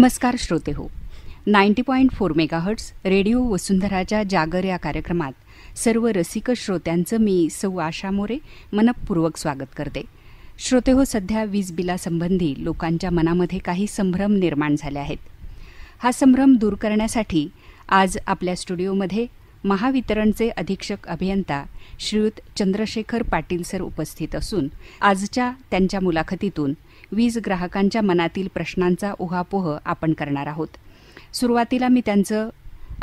नमस्कार श्रोते हो ninety point four megahertz radio वसुंधराच्या जागर या कार्यक्रमात सर्व रसिक श्रोत्यांचं मी सौ आशा मोरे मनपूर्वक स्वागत करते श्रोते हो सध्या वीज बिलासंबंधी लोकांच्या मनामध्ये काही संभ्रम निर्माण झाले आहेत हा संभ्रम दूर करण्यासाठी आज आपल्या स्टुडिओमध्ये महावितरणचे अधीक्षक अभियंता श्रीयुत चंद्रशेखर पाटील सर उपस्थित असून आजच्या त्यांच्या मुलाखतीतून वीज ग्राहकांच्या मनातील प्रश्नांचा उहापोह आपण करणार आहोत सुरुवातीला मी त्यांचं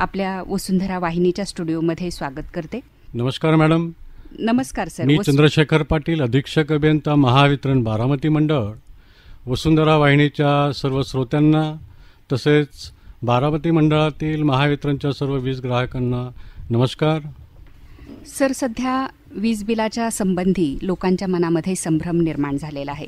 आपल्या वसुंधरा वाहिनीच्या स्टुडिओमध्ये स्वागत करते नमस्कार मॅडम नमस्कार सर मी चंद्रशेखर पाटील अधीक्षक अभियंता महावितरण बारामती मंडळ वसुंधरा वाहिनीच्या सर्व श्रोत्यांना तसेच बारामती मंडळातील महावितरणच्या सर्व वीज ग्राहकांना नमस्कार सर सध्या वीज बिलाच्या संबंधी लोकांच्या मनामध्ये संभ्रम निर्माण झालेला आहे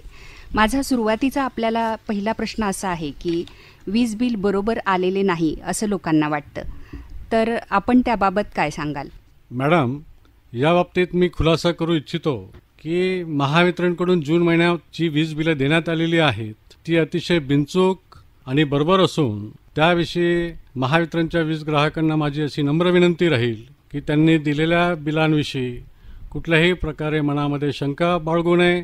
माझा सुरुवातीचा आपल्याला पहिला प्रश्न असा आहे की वीज बिल बरोबर आलेले नाही असं लोकांना वाटतं तर आपण त्याबाबत काय सांगाल मॅडम या बाबतीत मी खुलासा करू इच्छितो की महावितरणकडून जून महिन्यात जी वीज बिलं देण्यात आलेली आहेत ती अतिशय बिनचूक आणि बरोबर असून त्याविषयी महावितरणच्या वीज ग्राहकांना माझी अशी नम्र विनंती राहील की त्यांनी दिलेल्या बिलांविषयी कुठल्याही प्रकारे मनामध्ये शंका बाळगू नये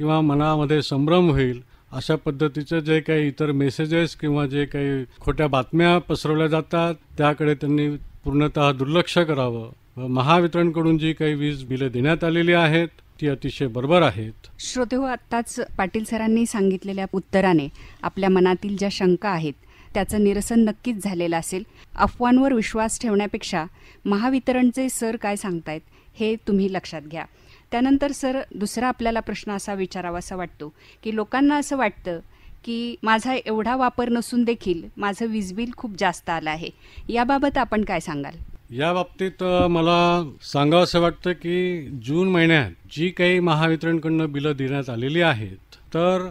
किंवा मनामध्ये संभ्रम होईल अशा पद्धतीचे जे काही इतर मेसेजेस किंवा जे काही खोट्या बातम्या पसरवल्या जातात त्याकडे त्यांनी पूर्णतः दुर्लक्ष करावं महावितरणकडून जी काही वीज बिले देण्यात आलेली आहेत ती अतिशय बरोबर आहेत श्रोते हो आत्ताच पाटील सरांनी सांगितलेल्या उत्तराने आपल्या मनातील ज्या शंका आहेत त्याचं निरसन नक्कीच झालेलं असेल अफवांवर विश्वास ठेवण्यापेक्षा महावितरणचे सर काय सांगतायत हे तुम्ही लक्षात घ्या त्यानंतर सर दुसरा आपल्याला प्रश्न असा विचारावासा वाटतो की लोकांना असं वाटतं की माझा एवढा वापर नसून देखील माझं वीज बिल खूप जास्त आलं आहे याबाबत आपण काय सांगाल या बाबतीत मला सांगावं असं वाटतं की जून महिन्यात जी काही महावितरणकडनं बिलं देण्यात आलेली आहेत तर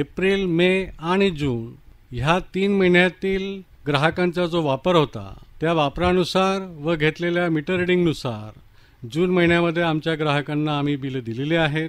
एप्रिल मे आणि जून ह्या तीन महिन्यातील ग्राहकांचा जो वापर होता त्या वापरानुसार व घेतलेल्या मीटर रिडिंगनुसार जून महिन्यामध्ये आमच्या ग्राहकांना आम्ही बिलं दिलेली आहेत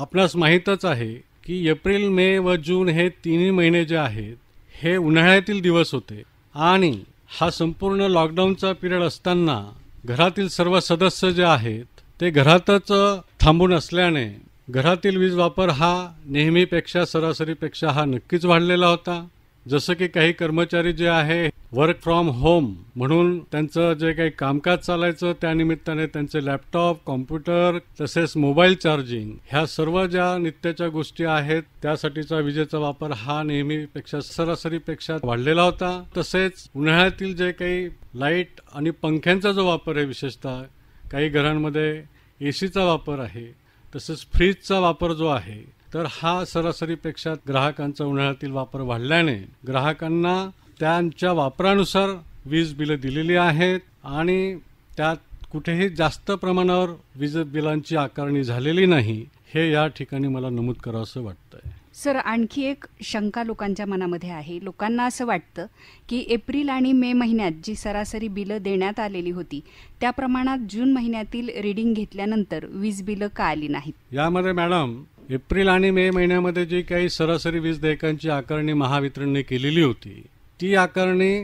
आपणास माहीतच आहे की एप्रिल मे व जून हे तिन्ही महिने जे आहेत हे उन्हाळ्यातील दिवस होते आणि हा संपूर्ण लॉकडाऊनचा पिरियड असताना घरातील सर्व सदस्य जे आहेत ते घरातच थांबून असल्याने घरातील वीज वापर हा नेहमीपेक्षा सरासरीपेक्षा हा नक्कीच वाढलेला होता जसं की काही कर्मचारी जे आहे वर्क फ्रॉम होम म्हणून त्यांचं जे काही कामकाज चालायचं त्यानिमित्ताने त्यांचे लॅपटॉप कॉम्प्युटर तसेच मोबाईल चार्जिंग ह्या सर्व ज्या नित्याच्या गोष्टी आहेत त्यासाठीचा विजेचा वापर हा नेहमीपेक्षा सरासरीपेक्षा वाढलेला होता तसेच उन्हाळ्यातील जे काही लाईट आणि पंख्यांचा जो वापर आहे विशेषतः काही घरांमध्ये ए सीचा वापर आहे तसेच फ्रीजचा वापर जो आहे तर हा सरासरीपेक्षा ग्राहकांचा उन्हाळ्यातील वापर वाढल्याने ग्राहकांना त्यांच्या वापरानुसार वीज बिलं दिलेली आहेत आणि त्यात कुठेही जास्त प्रमाणावर वीज बिलांची आकारणी झालेली नाही हे या ठिकाणी मला नमूद करावं असं वाटतंय सर आणखी एक शंका लोकांच्या मनामध्ये आहे लोकांना असं वाटतं की एप्रिल आणि मे महिन्यात जी सरासरी बिलं देण्यात आलेली होती त्या प्रमाणात जून महिन्यातील रिडिंग घेतल्यानंतर वीज बिलं का आली नाहीत यामध्ये मॅडम एप्रिल आणि मे महिन्यामध्ये जी काही सरासरी वीज देयकांची आकारणी महावितरणने केलेली होती ती आकारणी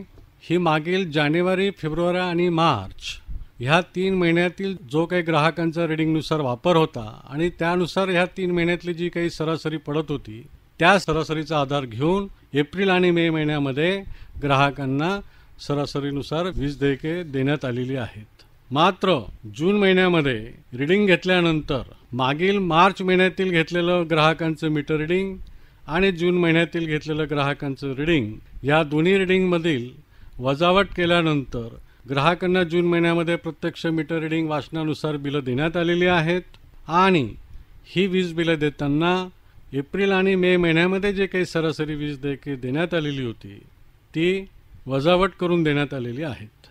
ही मागील जानेवारी फेब्रुवारी आणि मार्च ह्या तीन महिन्यातील जो काही ग्राहकांचा रिडिंगनुसार वापर होता आणि त्यानुसार ह्या तीन महिन्यातली जी काही सरासरी पडत होती त्या सरासरीचा आधार घेऊन एप्रिल आणि मे महिन्यामध्ये ग्राहकांना सरासरीनुसार वीज देयके देण्यात आलेली आहेत मात्र जून महिन्यामध्ये रिडिंग घेतल्यानंतर मागील मार्च महिन्यातील घेतलेलं ग्राहकांचं मीटर रिडिंग आणि जून महिन्यातील घेतलेलं ग्राहकांचं रिडिंग या दोन्ही रिडिंगमधील वजावट केल्यानंतर ग्राहकांना जून महिन्यामध्ये प्रत्यक्ष मीटर रिडिंग वाचनानुसार बिलं देण्यात आलेली आहेत आणि ही वीज बिलं देताना एप्रिल आणि मे महिन्यामध्ये जे काही सरासरी वीज देखील देण्यात आलेली होती ती वजावट करून देण्यात आलेली आहेत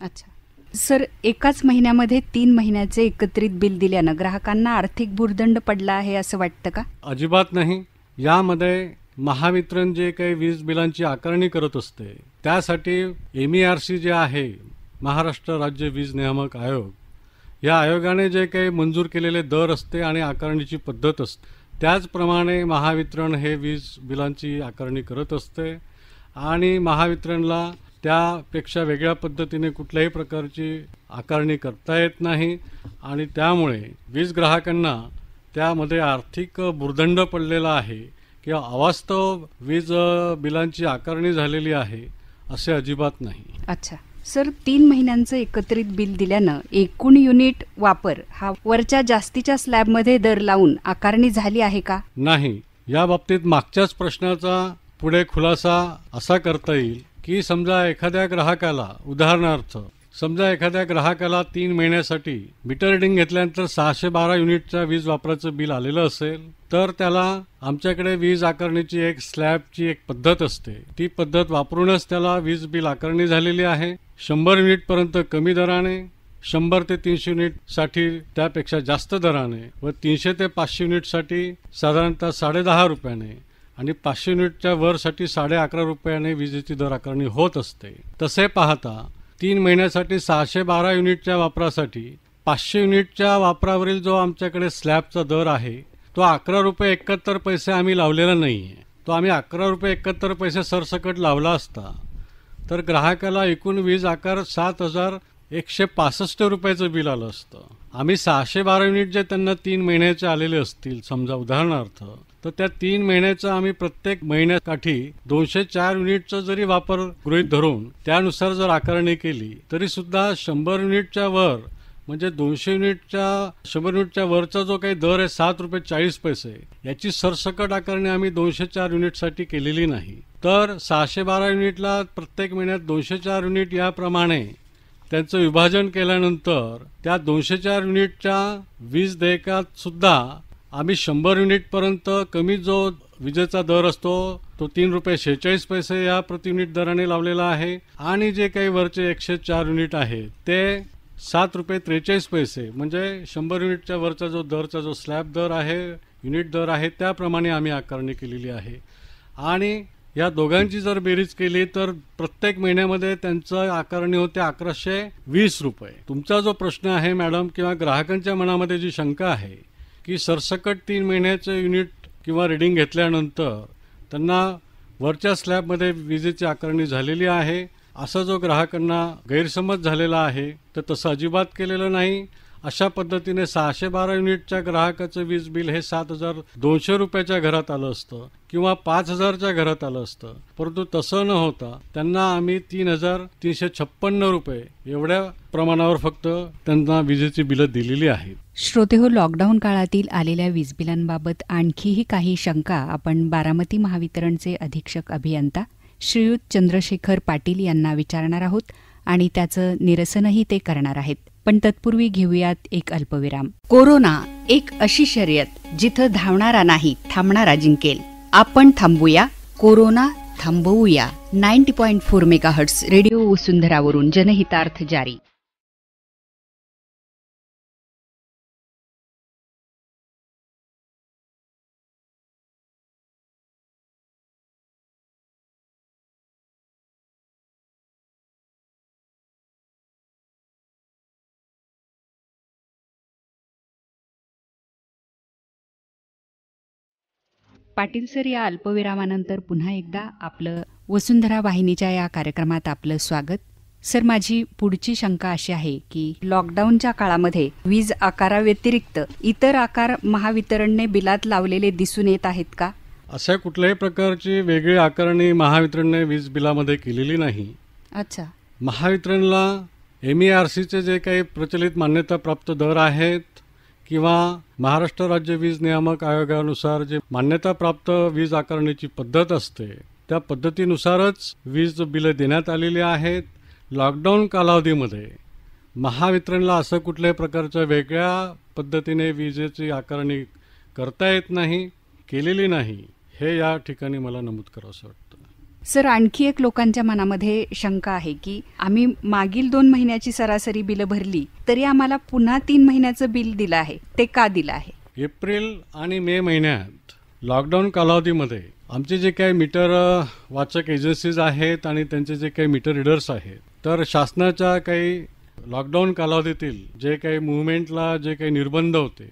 अच्छा सर एकाच महिन्यामध्ये तीन महिन्याचे एकत्रित बिल दिल्यानं ग्राहकांना आर्थिक भूर्दंड पडला आहे असं वाटतं का अजिबात नाही यामध्ये महावितरण जे काही वीज बिलांची आकारणी करत असते त्यासाठी एम ई आर सी जे आहे महाराष्ट्र राज्य वीज नियामक आयोग या आयोगाने जे काही मंजूर केलेले दर असते आणि आकारणीची पद्धत असते त्याचप्रमाणे महावितरण हे वीज बिलांची आकारणी करत असते आणि महावितरणला त्यापेक्षा वेगळ्या पद्धतीने कुठल्याही प्रकारची आकारणी करता येत नाही आणि त्यामुळे वीज ग्राहकांना त्यामध्ये आर्थिक बुर्दंड पडलेला आहे किंवा अवास्तव वीज बिलांची आकारणी झालेली आहे असे अजिबात नाही अच्छा सर तीन महिन्यांचं एकत्रित बिल दिल्यानं एकूण युनिट वापर हा वरच्या जास्तीच्या स्लॅबमध्ये दर लावून आकारणी झाली आहे का नाही या बाबतीत मागच्याच प्रश्नाचा पुढे खुलासा असा करता येईल की समजा एखाद्या ग्राहकाला उदाहरणार्थ समजा एखाद्या ग्राहकाला तीन महिन्यासाठी मीटर रिडिंग घेतल्यानंतर सहाशे बारा युनिटच्या वीज वापराचं बिल आलेलं असेल तर त्याला आमच्याकडे वीज आकारणीची एक स्लॅबची एक पद्धत असते ती पद्धत वापरूनच त्याला वीज बिल आकारणी झालेली आहे शंभर युनिटपर्यंत कमी दराने शंभर ते तीनशे युनिटसाठी त्यापेक्षा जास्त दराने व तीनशे ते पाचशे युनिटसाठी साधारणतः साडेदहा रुपयाने आणि पाचशे युनिटच्या वरसाठी साडे अकरा रुपयाने विजेची दर आकारणी होत असते तसे पाहता तीन महिन्यासाठी सहाशे बारा युनिटच्या वापरासाठी पाचशे युनिटच्या वापरावरील जो आमच्याकडे स्लॅबचा दर आहे तो अकरा रुपये एकाहत्तर पैसे आम्ही लावलेला नाही तो आम्ही अकरा रुपये एकाहत्तर पैसे सरसकट लावला असता तर ग्राहकाला एकूण वीज आकार सात हजार एकशे पासष्ट रुपयाचं बिल आलं असतं आम्ही सहाशे बारा युनिट जे त्यांना तीन महिन्याचे आलेले असतील समजा उदाहरणार्थ तर त्या तीन महिन्याचा आम्ही प्रत्येक महिन्यासाठी दोनशे चार युनिटचा जरी वापर गृहित धरून त्यानुसार जर आकारणी केली तरी सुद्धा शंभर युनिटच्या वर म्हणजे दोनशे युनिटच्या शंभर युनिटच्या वरचा जो काही दर आहे सात रुपये चाळीस पैसे याची सरसकट आकारणी आम्ही दोनशे चार युनिटसाठी केलेली नाही तर सहाशे बारा युनिटला प्रत्येक महिन्यात दोनशे चार युनिट याप्रमाणे त्यांचं विभाजन केल्यानंतर त्या दोनशे चार युनिटच्या वीज देयकात सुद्धा आम्ही शंभर युनिटपर्यंत कमी जो विजेचा दर असतो तो तीन रुपये शेहेचाळीस पैसे या प्रति युनिट दराने लावलेला आहे आणि जे काही वरचे एकशे चार युनिट आहे ते सात रुपये त्रेचाळीस पैसे म्हणजे शंभर युनिटच्या वरचा जो दरचा जो स्लॅब दर आहे युनिट दर आहे त्याप्रमाणे आम्ही आकारणी केलेली आहे आणि या दोघांची जर बेरीज केली तर प्रत्येक महिन्यामध्ये त्यांचं आकारणी होते अकराशे वीस रुपये तुमचा जो प्रश्न आहे मॅडम किंवा ग्राहकांच्या मनामध्ये जी शंका आहे की सरसकट तीन महिन्याचं युनिट किंवा रिडिंग घेतल्यानंतर त्यांना वरच्या स्लॅबमध्ये विजेची आकारणी झालेली आहे असा जो ग्राहकांना गैरसमज झालेला आहे तर तसं अजिबात केलेलं नाही अशा पद्धतीने सहाशे बारा युनिटच्या ग्राहकाचं वीज बिल हे सात हजार दोनशे रुपयाच्या घरात आलं असतं किंवा पाच हजारच्या घरात आलं असतं परंतु तसं न होता त्यांना आम्ही तीन हजार तीनशे छप्पन्न रुपये एवढ्या प्रमाणावर फक्त त्यांना विजेची बिलं दिलेली आहेत श्रोते हो लॉकडाऊन काळातील आलेल्या वीज बिलांबाबत आणखीही काही शंका आपण बारामती महावितरणचे अधीक्षक अभियंता श्रीयुत चंद्रशेखर पाटील यांना विचारणार आहोत आणि त्याचं निरसनही ते करणार आहेत पण तत्पूर्वी घेऊयात एक अल्पविराम कोरोना एक अशी शर्यत जिथं धावणारा नाही थांबणारा जिंकेल आपण थांबूया कोरोना थांबवूया ninety point four megahertz radio वसुंधरावरून जनहितार्थ जारी पाटील सर या अल्पविरामानंतर पुन्हा एकदा आपलं वसुंधरा वाहिनीच्या या कार्यक्रमात आपलं स्वागत सर माझी पुढची शंका अशी आहे की लॉकडाऊनच्या काळामध्ये वीज आकारा व्यतिरिक्त इतर आकार महावितरणने बिलात लावलेले दिसून येत आहेत का अशा कुठल्याही प्रकारची वेगळी आकारणी महावितरणने वीज बिलामध्ये केलेली नाही अच्छा महावितरणला एम आर सीचे जे काही प्रचलित मान्यता प्राप्त दर आहेत किंवा महाराष्ट्र राज्य वीज नियामक आयोगानुसार जे मान्यताप्राप्त वीज आकारणीची पद्धत असते त्या पद्धतीनुसारच वीज बिलं देण्यात आलेली आहेत लॉकडाऊन कालावधीमध्ये महावितरणला असं कुठल्याही प्रकारच्या वेगळ्या पद्धतीने विजेची आकारणी करता येत नाही केलेली नाही हे या ठिकाणी मला नमूद करावं वाटतं सर आणखी एक लोकांच्या मनामध्ये शंका आहे की आम्ही मागील दोन महिन्याची सरासरी बिल भरली तरी आम्हाला पुन्हा तीन महिन्याचं बिल दिलं आहे ते का दिलं आहे एप्रिल आणि मे महिन्यात लॉकडाऊन कालावधीमध्ये आमचे जे काही मीटर वाचक एजन्सीज आहेत आणि त्यांचे जे काही मीटर रिडर्स आहेत तर शासनाच्या काही लॉकडाऊन कालावधीतील जे काही मुवमेंटला जे काही निर्बंध होते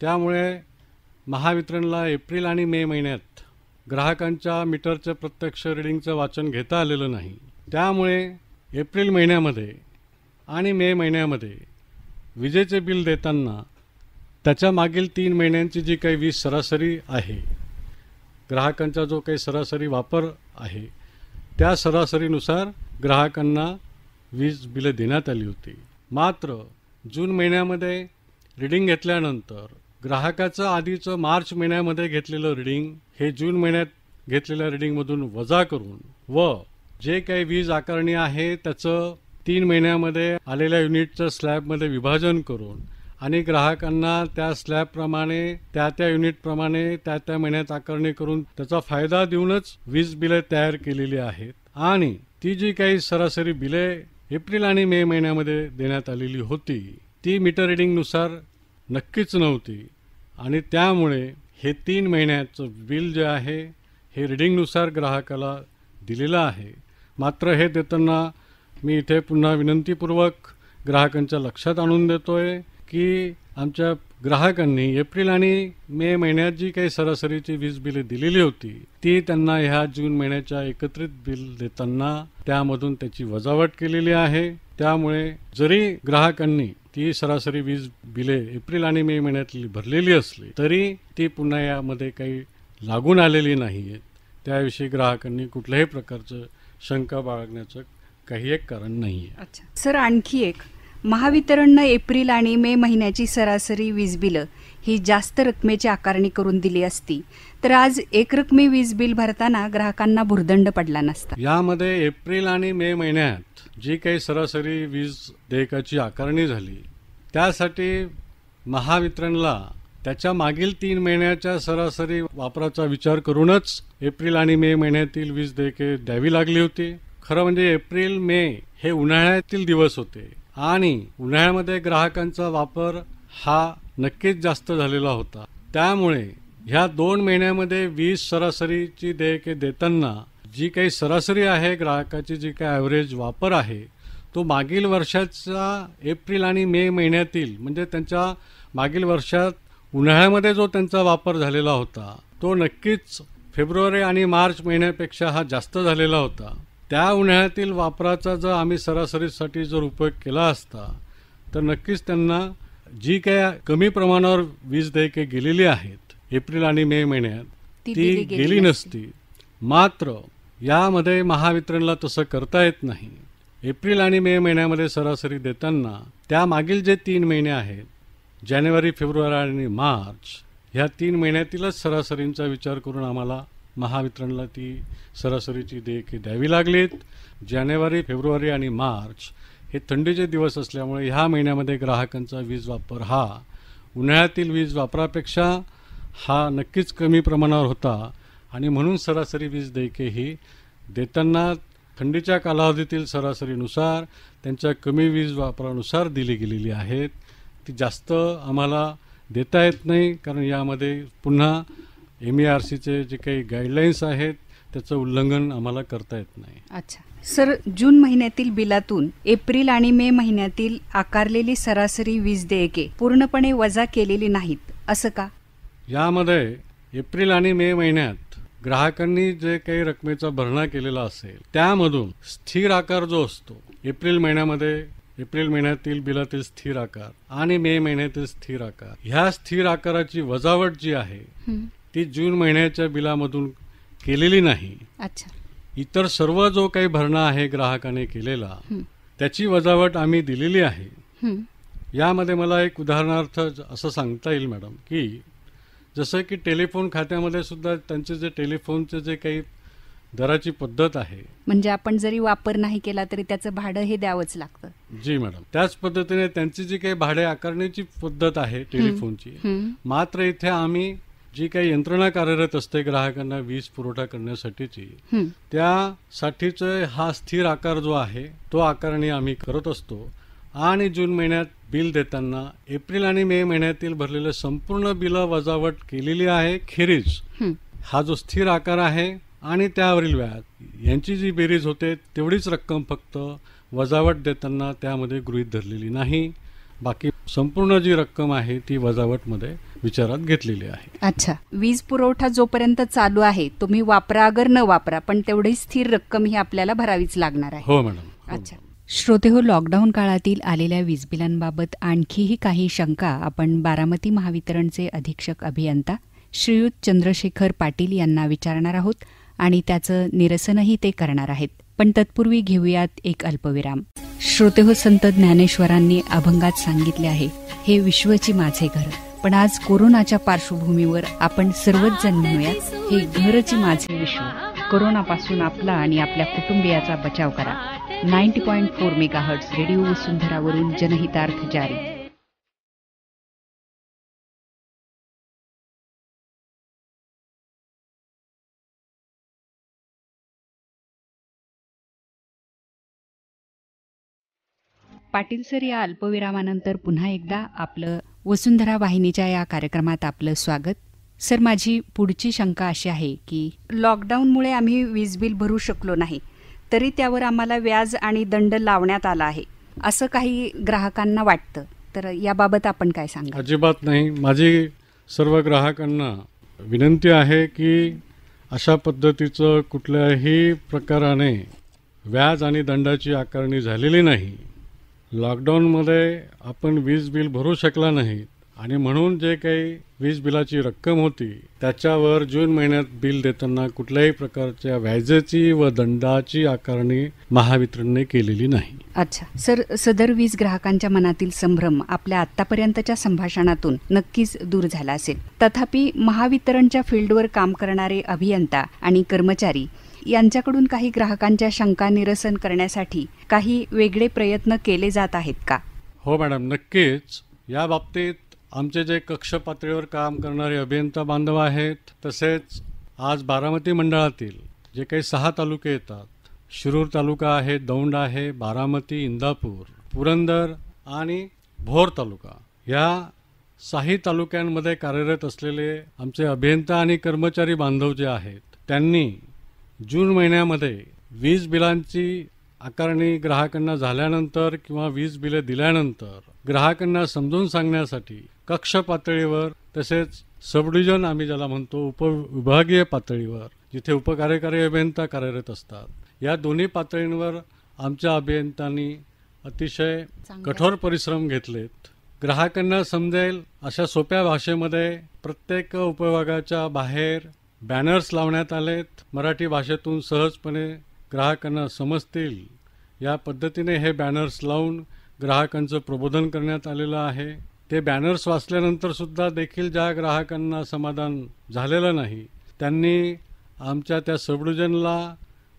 त्यामुळे महावितरणला एप्रिल आणि मे महिन्यात ग्राहकांच्या मीटरचं प्रत्यक्ष रिडिंगचं वाचन घेता आलेलं नाही त्यामुळे एप्रिल महिन्यामध्ये आणि मे महिन्यामध्ये विजेचे बिल देताना त्याच्या मागील तीन महिन्यांची जी काही वीज सरासरी आहे ग्राहकांचा जो काही सरासरी वापर आहे त्या सरासरीनुसार ग्राहकांना वीज बिलं देण्यात आली होती मात्र जून महिन्यामध्ये रिडिंग घेतल्यानंतर ग्राहकाचं आधीचं मार्च महिन्यामध्ये घेतलेलं रिडिंग हे जून महिन्यात घेतलेल्या रिडिंगमधून वजा करून व जे काही वीज आकारणी आहे त्याचं तीन महिन्यामध्ये आलेल्या युनिटचं स्लॅबमध्ये विभाजन करून आणि ग्राहकांना त्या स्लॅबप्रमाणे त्या त्या युनिटप्रमाणे त्या त्या महिन्यात आकारणी करून त्याचा फायदा देऊनच वीज बिले तयार केलेली आहेत आणि ती जी काही सरासरी बिले एप्रिल आणि मे महिन्यामध्ये देण्यात आलेली होती ती मीटर रिडिंगनुसार नक्कीच नव्हती आणि त्यामुळे हे तीन महिन्याचं बिल जे आहे हे रिडिंगनुसार ग्राहकाला दिलेलं आहे मात्र हे देताना मी इथे पुन्हा विनंतीपूर्वक ग्राहकांच्या लक्षात आणून देतो आहे की आमच्या ग्राहकांनी एप्रिल आणि मे महिन्यात जी काही सरासरीची वीज बिले दिलेली होती ती त्यांना ह्या जून महिन्याच्या एकत्रित बिल देताना त्यामधून त्याची वजावट केलेली आहे त्यामुळे जरी ग्राहकांनी ती सरासरी वीज बिले एप्रिल आणि मे महिन्यातली भरलेली असली तरी ती पुन्हा यामध्ये काही लागून आलेली नाही आहेत त्याविषयी ग्राहकांनी कुठल्याही प्रकारचं शंका बाळगण्याचं काही एक कारण नाही आहे अच्छा सर आणखी एक महावितरणनं एप्रिल आणि मे महिन्याची सरासरी वीज बिलं ही जास्त रकमेची आकारणी करून दिली असती तर आज रकमी वीज बिल भरताना ग्राहकांना भुर्दंड पडला नसता यामध्ये एप्रिल आणि मे महिन्यात जी काही सरासरी वीज देयकाची आकारणी झाली त्यासाठी महावितरणला त्याच्या मागील तीन महिन्याच्या सरासरी वापराचा विचार करूनच एप्रिल आणि मे महिन्यातील वीज देयके द्यावी लागली होती खरं म्हणजे एप्रिल मे हे उन्हाळ्यातील दिवस होते आणि उन्हाळ्यामध्ये ग्राहकांचा वापर हा नक्कीच जास्त झालेला होता त्यामुळे ह्या दोन महिन्यामध्ये वीज सरासरीची देयके देताना जी काही सरासरी आहे ग्राहकाची जी काही ॲव्हरेज वापर आहे तो मागील वर्षाचा एप्रिल आणि मे महिन्यातील म्हणजे त्यांच्या मागील वर्षात उन्हाळ्यामध्ये जो त्यांचा वापर झालेला होता तो नक्कीच फेब्रुवारी आणि मार्च महिन्यापेक्षा हा जास्त झालेला होता त्या उन्हाळ्यातील वापराचा जर आम्ही सरासरीसाठी जर उपयोग केला असता तर नक्कीच त्यांना जी काय कमी प्रमाणावर वीज देयके गेलेली आहेत एप्रिल आणि मे महिन्यात ती गेली नसती मात्र यामध्ये महावितरणला तसं करता येत नाही एप्रिल आणि मे महिन्यामध्ये सरासरी देताना त्यामागील जे तीन महिने आहेत जानेवारी फेब्रुवारी आणि मार्च ह्या तीन महिन्यातीलच सरासरींचा विचार करून आम्हाला महावितरणला ती सरासरीची देयके द्यावी लागलीत जानेवारी फेब्रुवारी आणि मार्च हे थंडीचे दिवस असल्यामुळे ह्या महिन्यामध्ये ग्राहकांचा वीज वापर हा उन्हाळ्यातील वीज वापरापेक्षा हा नक्कीच कमी प्रमाणावर होता आणि म्हणून सरासरी वीज देयके ही देताना थंडीच्या कालावधीतील सरासरीनुसार त्यांच्या कमी वीज वापरानुसार दिली गेलेली आहेत ती जास्त आम्हाला देता येत नाही कारण यामध्ये पुन्हा एम ई आर सीचे जे काही गाईडलाईन्स आहेत त्याचं उल्लंघन आम्हाला करता येत नाही अच्छा सर जून महिन्यातील बिलातून एप्रिल आणि मे महिन्यातील आकारलेली सरासरी वीज देयके पूर्णपणे वजा केलेली नाहीत असं का यामध्ये एप्रिल आणि मे महिन्यात ग्राहकांनी जे काही रकमेचा भरणा केलेला असेल त्यामधून स्थिर आकार जो असतो एप्रिल महिन्यामध्ये एप्रिल महिन्यातील बिलातील स्थिर आकार आणि मे महिन्यातील स्थिर आकार ह्या स्थिर आकाराची वजावट जी आहे ती जून महिन्याच्या बिलामधून केलेली नाही इतर सर्व जो काही भरणा आहे ग्राहकाने केलेला त्याची वजावट आम्ही दिलेली आहे यामध्ये मला एक उदाहरणार्थ असं सांगता येईल मॅडम की जसं की टेलिफोन खात्यामध्ये सुद्धा त्यांचे जे टेलिफोनचे जे काही दराची पद्धत आहे म्हणजे आपण जरी वापर नाही केला तरी त्याचं भाडं हे द्यावंच लागतं जी मॅडम त्याच पद्धतीने त्यांची जी काही भाडे आकारण्याची पद्धत आहे टेलिफोनची मात्र इथे आम्ही जी काही यंत्रणा कार्यरत असते ग्राहकांना वीज पुरवठा करण्यासाठीची त्यासाठीच हा स्थिर आकार जो आहे तो आकारणी आम्ही करत असतो आणि जून महिन्यात बिल देताना एप्रिल आणि मे महिन्यातील भरलेलं संपूर्ण बिल वजावट केलेली आहे खेरीज हा जो स्थिर आकार आहे आणि त्यावरील व्याज यांची जी बेरीज होते तेवढीच रक्कम फक्त वजावट देताना त्यामध्ये गृहीत धरलेली नाही बाकी संपूर्ण जी रक्कम आहे ती वजावट मध्ये विचारात घेतलेली आहे अच्छा वीज पुरवठा जोपर्यंत चालू आहे तुम्ही वापरा अगर न वापरा पण तेवढी स्थिर रक्कम ही आपल्याला भरावीच लागणार आहे हो मॅडम हो, अच्छा श्रोतेहो लॉकडाऊन काळातील आलेल्या वीजबिलांबाबत आणखीही काही शंका आपण बारामती महावितरणचे अधीक्षक अभियंता श्रीयुत चंद्रशेखर पाटील यांना विचारणार आहोत आणि त्याचं निरसनही ते करणार आहेत पण तत्पूर्वी घेऊयात एक अल्पविराम श्रोतेहो संत ज्ञानेश्वरांनी अभंगात सांगितले आहे हे विश्वची माझे घर पण आज कोरोनाच्या पार्श्वभूमीवर आपण सर्वच जण म्हणूया हे घरची माझे विश्व कोरोनापासून आपला आणि आपल्या कुटुंबियाचा बचाव करा ninety point four mega radio वसुंधरावरून जनहितार्थ जारी पाटील सर या अल्पविरामानंतर पुन्हा एकदा आपलं वसुंधरा वाहिनीच्या या कार्यक्रमात आपलं स्वागत सर माझी पुढची शंका अशी आहे की लॉकडाऊनमुळे आम्ही वीज बिल भरू शकलो नाही तरी त्यावर आम्हाला व्याज आणि दंड लावण्यात आला आहे असं काही ग्राहकांना वाटतं तर याबाबत आपण काय सांगा अजिबात नाही माझी सर्व ग्राहकांना विनंती आहे की अशा पद्धतीचं कुठल्याही प्रकाराने व्याज आणि दंडाची आकारणी झालेली नाही लॉकडाऊनमध्ये आपण वीज बिल भरू शकला नाही आणि म्हणून जे काही वीज बिलाची रक्कम होती त्याच्यावर जून महिन्यात बिल देताना कुठल्याही प्रकारच्या व्याजेची व दंडाची आकारणी महावितरणने केलेली नाही अच्छा सर सदर वीज ग्राहकांच्या मनातील संभ्रम आपल्या आतापर्यंतच्या संभाषणातून नक्कीच दूर झाला असेल तथापि महावितरणच्या फील्डवर काम करणारे अभियंता आणि कर्मचारी यांच्याकडून काही ग्राहकांच्या शंका निरसन करण्यासाठी काही वेगळे प्रयत्न केले जात आहेत का हो मॅडम नक्कीच या बाबतीत आमचे जे कक्ष पातळीवर काम करणारे अभियंता बांधव आहेत तसेच आज बारामती मंडळातील जे काही सहा तालुके येतात शिरूर तालुका आहे दौंड आहे बारामती इंदापूर पुरंदर आणि भोर तालुका या साही तालुक्यांमध्ये कार्यरत असलेले आमचे अभियंता आणि कर्मचारी बांधव जे आहेत त्यांनी जून महिन्यामध्ये वीज बिलांची आकारणी ग्राहकांना झाल्यानंतर किंवा वीज बिले दिल्यानंतर ग्राहकांना समजून सांगण्यासाठी कक्ष पातळीवर तसेच सबडिव्हिजन आम्ही ज्याला म्हणतो उपविभागीय पातळीवर जिथे उपकार्यकारी अभियंता कार्यरत असतात या दोन्ही पातळींवर आमच्या अभियंत्यांनी अतिशय कठोर परिश्रम घेतलेत ग्राहकांना समजेल अशा सोप्या भाषेमध्ये प्रत्येक उपविभागाच्या बाहेर बॅनर्स लावण्यात आलेत मराठी भाषेतून सहजपणे ग्राहकांना समजतील या पद्धतीने हे बॅनर्स लावून ग्राहकांचं प्रबोधन करण्यात आलेलं आहे ते बॅनर्स वाचल्यानंतर सुद्धा देखील ज्या ग्राहकांना समाधान झालेलं नाही त्यांनी आमच्या त्या सबडिव्हिजनला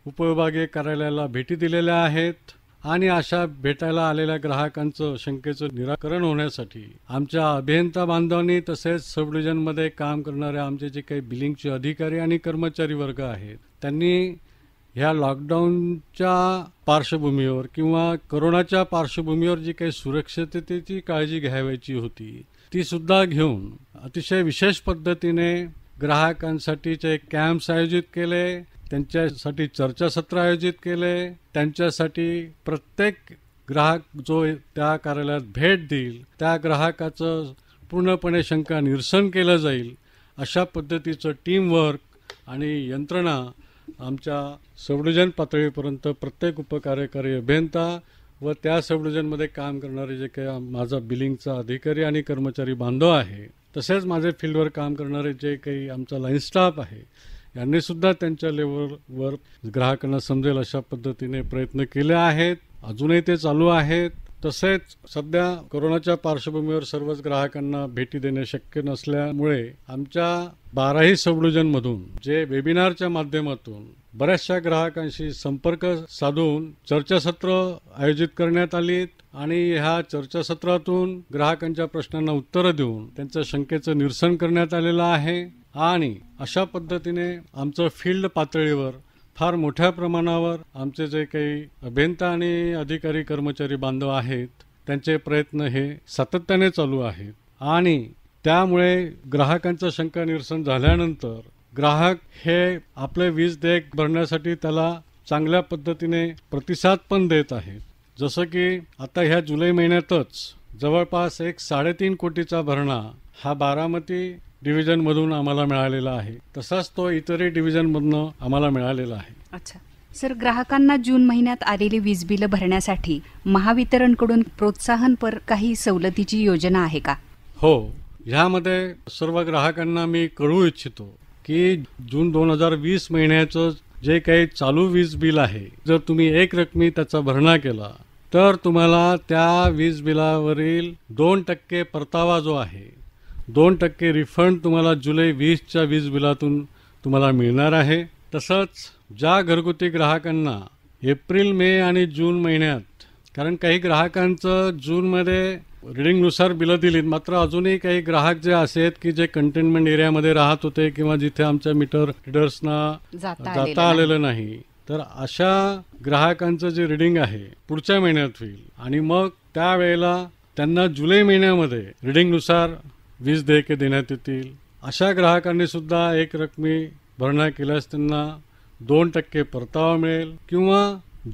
उपविभागीय कार्यालयाला भेटी दिलेल्या आहेत आणि अशा भेटायला आलेल्या ग्राहकांचं शंकेचं निराकरण होण्यासाठी आमच्या अभियंता बांधवांनी तसेच सबडिव्हिजनमध्ये काम करणाऱ्या आमचे जे काही बिलिंगचे अधिकारी आणि कर्मचारी वर्ग आहेत त्यांनी ह्या लॉकडाऊनच्या पार्श्वभूमीवर किंवा करोनाच्या पार्श्वभूमीवर जी काही सुरक्षिततेची काळजी घ्यावायची होती ती सुद्धा घेऊन अतिशय विशेष पद्धतीने ग्राहकांसाठीचे कॅम्प्स आयोजित केले त्यांच्यासाठी चर्चासत्र आयोजित केले त्यांच्यासाठी प्रत्येक ग्राहक जो त्या कार्यालयात भेट देईल त्या ग्राहकाचं पूर्णपणे शंका निरसन केलं जाईल अशा पद्धतीचं टीमवर्क आणि यंत्रणा आमच्या सबडिव्हिजन पातळीपर्यंत प्रत्येक उपकार्यकारी अभियंता व त्या मध्ये काम करणारे जे काही माझा बिलिंगचा अधिकारी आणि कर्मचारी बांधव आहे तसेच माझे फील्डवर काम करणारे जे काही आमचा लाईन स्टाफ आहे यांनीसुद्धा त्यांच्या लेवलवर ग्राहकांना समजेल अशा पद्धतीने प्रयत्न केले आहेत अजूनही ते चालू आहेत तसेच सध्या कोरोनाच्या पार्श्वभूमीवर सर्वच ग्राहकांना भेटी देणे शक्य नसल्यामुळे आमच्या बाराही मधून जे वेबिनारच्या माध्यमातून बऱ्याचशा ग्राहकांशी संपर्क साधून चर्चासत्र आयोजित करण्यात आली आणि ह्या चर्चासत्रातून ग्राहकांच्या प्रश्नांना उत्तरं देऊन त्यांच्या शंकेचं निरसन करण्यात आलेलं आहे आणि अशा पद्धतीने आमचं फील्ड पातळीवर फार मोठ्या प्रमाणावर आमचे जे काही अभियंता आणि अधिकारी कर्मचारी बांधव आहेत त्यांचे प्रयत्न हे सातत्याने चालू आहेत आणि त्यामुळे ग्राहकांचं शंका निरसन झाल्यानंतर ग्राहक हे आपले वीज देयक भरण्यासाठी त्याला चांगल्या पद्धतीने प्रतिसाद पण देत आहेत जसं की आता ह्या जुलै महिन्यातच जवळपास एक साडेतीन कोटीचा भरणा हा बारामती डिव्हिजनमधून आम्हाला मिळालेला आहे तसाच तो इतरही डिव्हिजनमधनं आम्हाला मिळालेला आहे अच्छा सर ग्राहकांना जून महिन्यात आलेली वीज बिलं भरण्यासाठी महावितरणकडून प्रोत्साहनपर काही सवलतीची योजना आहे का हो ह्यामध्ये सर्व ग्राहकांना मी कळू इच्छितो की जून दोन हजार वीस महिन्याचं जे काही चालू वीज बिल आहे जर तुम्ही एक रकमी त्याचा भरणा केला तर तुम्हाला त्या वीज बिलावरील दोन टक्के परतावा जो आहे दोन टक्के रिफंड तुम्हाला जुलै वीसच्या वीज बिलातून तुम्हाला मिळणार आहे तसंच ज्या घरगुती ग्राहकांना एप्रिल मे आणि जून महिन्यात कारण काही ग्राहकांचं जूनमध्ये रिडिंगनुसार बिलं दिलीत मात्र अजूनही काही ग्राहक जे असे आहेत की जे कंटेनमेंट एरियामध्ये राहत होते किंवा जिथे आमच्या मीटर रिडर्सना जाता आलेलं नाही तर अशा ग्राहकांचं जे रिडिंग आहे पुढच्या महिन्यात होईल आणि मग त्यावेळेला त्यांना जुलै महिन्यामध्ये रिडिंगनुसार वीज देयके देण्यात येतील अशा ग्राहकांनी सुद्धा एक रकमी भरणा केल्यास त्यांना दोन टक्के परतावा मिळेल किंवा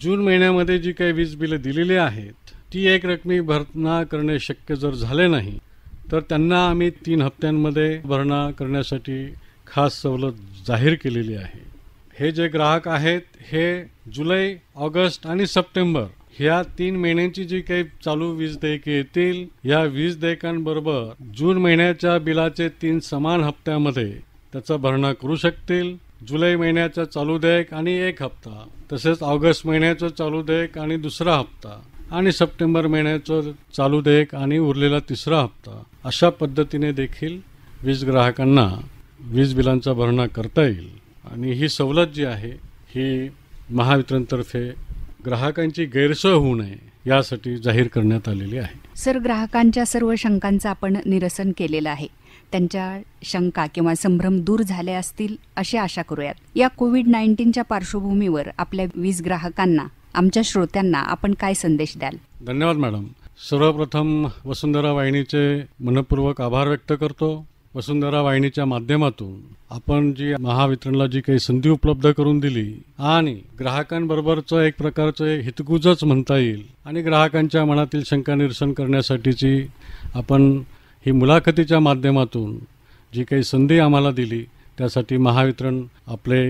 जून महिन्यामध्ये जी काही वीज बिले दिलेली आहेत ती एक रकमी भरणा करणे शक्य जर झाले नाही तर त्यांना आम्ही तीन हप्त्यांमध्ये भरणा करण्यासाठी खास सवलत जाहीर केलेली आहे हे जे ग्राहक आहेत हे जुलै ऑगस्ट आणि सप्टेंबर ह्या तीन महिन्यांची जी काही चालू वीज देयके येतील या वीज देयकांबरोबर जून महिन्याच्या बिलाचे तीन समान हप्त्यामध्ये त्याचा भरणा करू शकतील जुलै महिन्याचा चालू देयक आणि एक हप्ता तसेच ऑगस्ट महिन्याचा चालू देयक आणि दुसरा हप्ता आणि सप्टेंबर महिन्याचं चालू देयक आणि उरलेला तिसरा हप्ता अशा पद्धतीने देखील वीज ग्राहकांना वीज बिलांचा भरणा करता येईल आणि ही सवलत जी आहे ही महावितरणतर्फे ग्राहकांची गैरसोय होऊ नये यासाठी जाहीर करण्यात आलेली आहे सर ग्राहकांच्या सर्व शंकांचं आपण निरसन केलेलं आहे त्यांच्या शंका किंवा संभ्रम दूर झाले असतील अशी आशा करूयात या कोविड नाईन्टीनच्या पार्श्वभूमीवर आपल्या वीज ग्राहकांना आमच्या श्रोत्यांना आपण काय संदेश द्याल धन्यवाद मॅडम सर्वप्रथम वसुंधरा वाहिनीचे मनपूर्वक आभार व्यक्त करतो वसुंधरा वाहिनीच्या माध्यमातून आपण जी महावितरणला जी काही संधी उपलब्ध करून दिली आणि ग्राहकांबरोबरचं एक प्रकारचं एक हितगुजच म्हणता येईल आणि ग्राहकांच्या मनातील शंका निरसन करण्यासाठीची आपण ही मुलाखतीच्या माध्यमातून जी काही संधी आम्हाला दिली त्यासाठी महावितरण आपले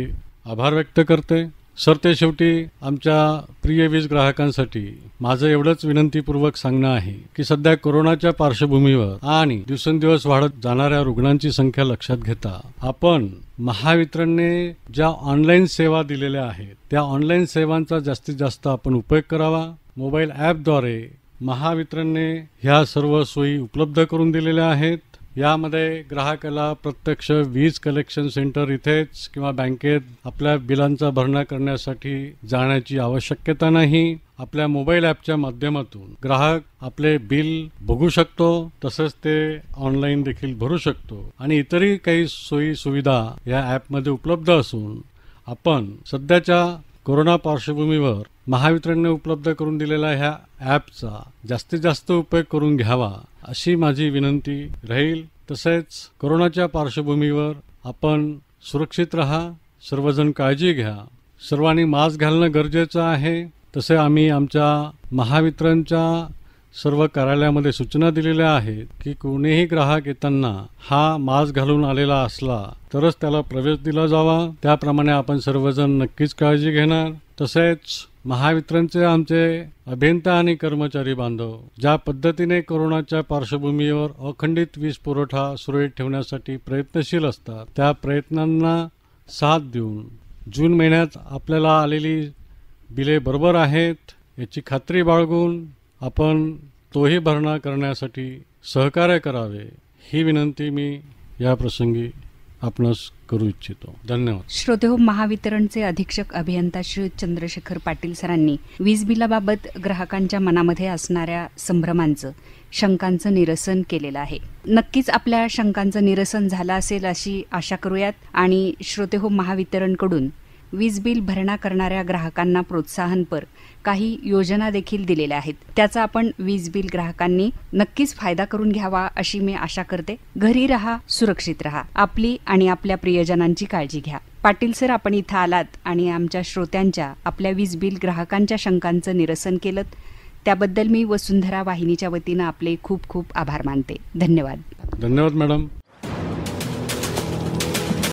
आभार व्यक्त करते शेवटी आमच्या प्रिय वीज ग्राहकांसाठी माझं एवढंच विनंतीपूर्वक सांगणं आहे की सध्या कोरोनाच्या पार्श्वभूमीवर आणि दिवसेंदिवस वाढत जाणाऱ्या रुग्णांची संख्या लक्षात घेता आपण महावितरणने ज्या ऑनलाईन सेवा दिलेल्या आहेत त्या ऑनलाईन सेवांचा जास्तीत जास्त आपण उपयोग करावा मोबाईल ॲपद्वारे महावितरणने ह्या सर्व सोयी उपलब्ध करून दिलेल्या आहेत यामध्ये ग्राहकाला प्रत्यक्ष वीज कलेक्शन सेंटर इथेच किंवा बँकेत आपल्या बिलांचा भरणा करण्यासाठी जाण्याची आवश्यकता नाही आपल्या मोबाईल ॲपच्या माध्यमातून ग्राहक आपले बिल बघू शकतो तसंच ते ऑनलाईन देखील भरू शकतो आणि इतरही काही सोयी सुविधा या ॲपमध्ये उपलब्ध असून आपण सध्याच्या कोरोना पार्श्वभूमीवर महावितरणने उपलब्ध करून दिलेल्या ह्या ॲपचा जास्तीत जास्त उपयोग करून घ्यावा अशी माझी विनंती राहील तसेच कोरोनाच्या पार्श्वभूमीवर आपण सुरक्षित रहा सर्वजण काळजी घ्या सर्वांनी मास्क घालणं गरजेचं आहे तसे आम्ही आमच्या महावितरणच्या सर्व कार्यालयामध्ये सूचना दिलेल्या आहेत की कोणीही ग्राहक येताना हा मास्क घालून आलेला असला तरच त्याला प्रवेश दिला जावा त्याप्रमाणे आपण सर्वजण नक्कीच काळजी घेणार तसेच महावितरणचे आमचे अभियंता आणि कर्मचारी बांधव ज्या पद्धतीने कोरोनाच्या पार्श्वभूमीवर अखंडित वीज पुरवठा सुरळीत ठेवण्यासाठी प्रयत्नशील असतात त्या प्रयत्नांना साथ देऊन जून महिन्यात आपल्याला आलेली बिले बरोबर आहेत याची खात्री बाळगून आपण तोही भरणा करण्यासाठी सहकार्य करावे ही विनंती मी याप्रसंगी आपण करू इच्छितो धन्यवाद श्रोते हो महावितरणचे अधीक्षक अभियंता श्री चंद्रशेखर पाटील सरांनी वीज बिलाबाबत ग्राहकांच्या मनामध्ये असणाऱ्या संभ्रमांचं शंकांचं निरसन केलेलं आहे नक्कीच आपल्या शंकांचं निरसन झालं असेल अशी आशा करूयात आणि श्रोते महावितरणकडून वीज बिल भरणा करणाऱ्या ग्राहकांना प्रोत्साहनपर काही योजना देखील दिलेल्या आहेत त्याचा आपण वीज बिल ग्राहकांनी नक्कीच फायदा करून घ्यावा अशी मी आशा करते घरी रहा सुरक्षित रहा आपली आणि आपल्या प्रियजनांची काळजी घ्या पाटील सर आपण इथं आलात आणि आमच्या श्रोत्यांच्या आपल्या वीज बिल ग्राहकांच्या शंकांचं निरसन केलं त्याबद्दल मी वसुंधरा वाहिनीच्या वतीनं आपले खूप खूप आभार मानते धन्यवाद धन्यवाद मॅडम